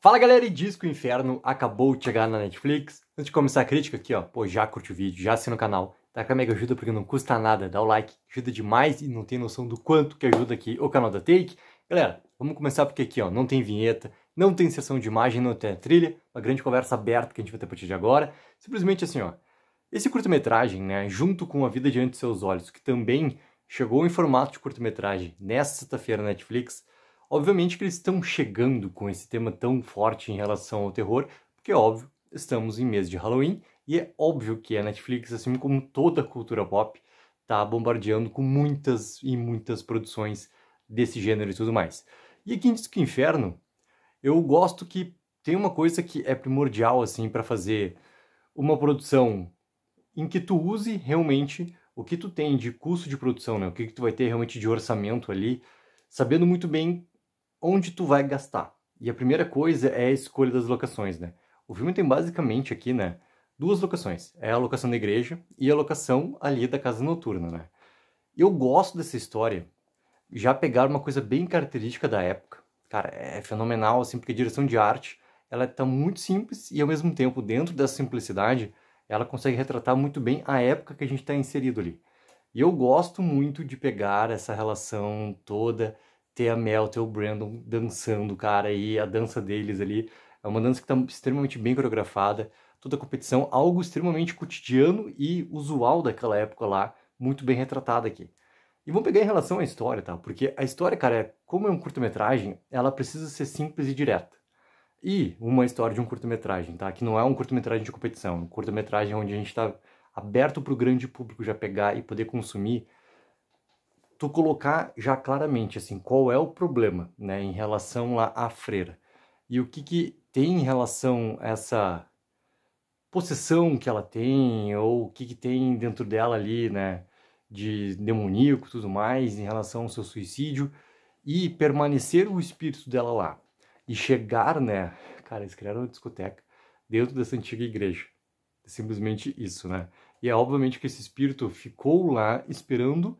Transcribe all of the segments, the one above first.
Fala galera, e Disco Inferno acabou de chegar na Netflix. Antes de começar a crítica aqui, ó, pô, já curte o vídeo, já assina o canal, tá com a mega ajuda porque não custa nada, dá o like, ajuda demais e não tem noção do quanto que ajuda aqui o canal da Take. Galera, vamos começar porque aqui, ó, não tem vinheta, não tem sessão de imagem, não tem trilha, uma grande conversa aberta que a gente vai ter a partir de agora. Simplesmente assim, ó, esse curta-metragem, né, junto com A Vida Diante de Seus Olhos, que também chegou em formato de curta-metragem nesta sexta-feira na Netflix, Obviamente que eles estão chegando com esse tema tão forte em relação ao terror, porque óbvio, estamos em mês de Halloween e é óbvio que a Netflix, assim como toda a cultura pop, está bombardeando com muitas e muitas produções desse gênero e tudo mais. E aqui em Disco Inferno, eu gosto que tem uma coisa que é primordial assim para fazer uma produção em que tu use realmente o que tu tem de custo de produção, né? O que, que tu vai ter realmente de orçamento ali, sabendo muito bem onde tu vai gastar. E a primeira coisa é a escolha das locações, né? O filme tem basicamente aqui, né, duas locações. É a locação da igreja e a locação ali da casa noturna, né? Eu gosto dessa história já pegar uma coisa bem característica da época. Cara, é fenomenal, assim, porque a direção de arte, ela tá muito simples e, ao mesmo tempo, dentro dessa simplicidade, ela consegue retratar muito bem a época que a gente está inserido ali. E eu gosto muito de pegar essa relação toda ter a Mel, ter o Brandon dançando, cara, e a dança deles ali é uma dança que está extremamente bem coreografada, toda a competição, algo extremamente cotidiano e usual daquela época lá, muito bem retratado aqui. E vamos pegar em relação à história, tá? Porque a história, cara, é, como é um curta-metragem, ela precisa ser simples e direta. E uma história de um curta-metragem, tá? Que não é um curta-metragem de competição, um curta-metragem onde a gente está aberto para o grande público já pegar e poder consumir tu colocar já claramente assim qual é o problema né em relação lá à freira e o que que tem em relação a essa possessão que ela tem ou o que que tem dentro dela ali né de demoníaco tudo mais em relação ao seu suicídio e permanecer o espírito dela lá e chegar né cara eles criaram uma discoteca dentro dessa antiga igreja é simplesmente isso né e é obviamente que esse espírito ficou lá esperando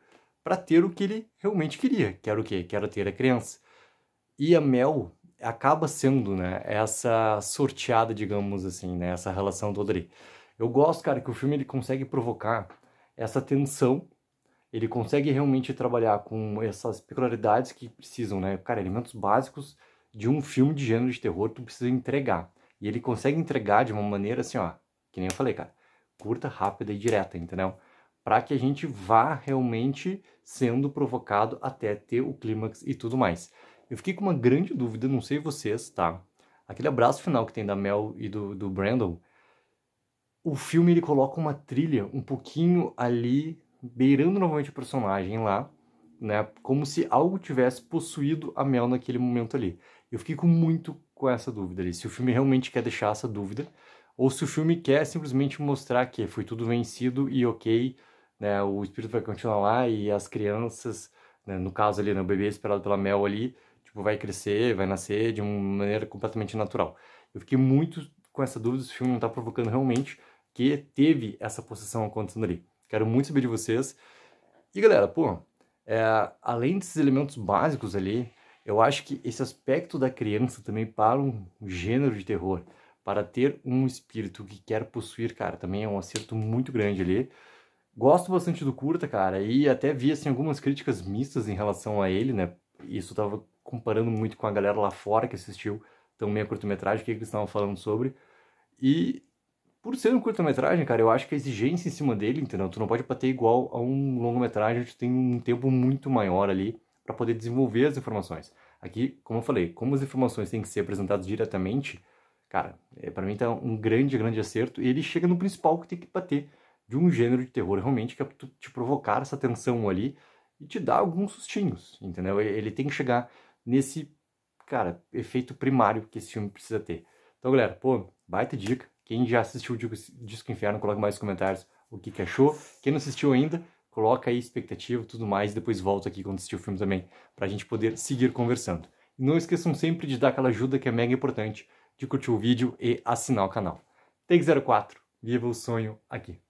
para ter o que ele realmente queria, que era o quê? Que era ter a criança. E a Mel acaba sendo, né, essa sorteada, digamos assim, né, essa relação toda ali. Eu gosto, cara, que o filme ele consegue provocar essa tensão, ele consegue realmente trabalhar com essas peculiaridades que precisam, né? Cara, elementos básicos de um filme de gênero de terror tu precisa entregar. E ele consegue entregar de uma maneira assim, ó, que nem eu falei, cara, curta, rápida e direta, entendeu? para que a gente vá realmente sendo provocado até ter o clímax e tudo mais. Eu fiquei com uma grande dúvida, não sei vocês, tá? Aquele abraço final que tem da Mel e do, do Brandon, o filme ele coloca uma trilha um pouquinho ali, beirando novamente o personagem lá, né? Como se algo tivesse possuído a Mel naquele momento ali. Eu fiquei com muito com essa dúvida ali, se o filme realmente quer deixar essa dúvida, ou se o filme quer simplesmente mostrar que foi tudo vencido e ok, né, o espírito vai continuar lá e as crianças, né, no caso ali, né, o bebê esperado pela Mel ali, tipo, vai crescer, vai nascer de uma maneira completamente natural. Eu fiquei muito com essa dúvida se o filme não está provocando realmente que teve essa possessão acontecendo ali. Quero muito saber de vocês. E galera, pô, é, além desses elementos básicos ali, eu acho que esse aspecto da criança também para um gênero de terror, para ter um espírito que quer possuir, cara, também é um acerto muito grande ali. Gosto bastante do curta, cara, e até vi assim algumas críticas mistas em relação a ele, né? Isso tava comparando muito com a galera lá fora que assistiu também a curta-metragem, o que, que eles estavam falando sobre. E por ser um curta-metragem, cara, eu acho que a exigência em cima dele, entendeu? Tu não pode bater igual a um longa-metragem onde tu tem um tempo muito maior ali para poder desenvolver as informações. Aqui, como eu falei, como as informações têm que ser apresentadas diretamente, cara, é, para mim tá um grande, grande acerto e ele chega no principal que tem que bater, de um gênero de terror realmente que é te provocar essa tensão ali e te dar alguns sustinhos, entendeu? Ele tem que chegar nesse, cara, efeito primário que esse filme precisa ter. Então, galera, pô, baita dica. Quem já assistiu o Disco Inferno, coloca mais nos comentários o que, que achou. Quem não assistiu ainda, coloca aí expectativa e tudo mais, depois volta aqui quando assistir o filme também, para a gente poder seguir conversando. E não esqueçam sempre de dar aquela ajuda que é mega importante, de curtir o vídeo e assinar o canal. Take 04, viva o sonho aqui!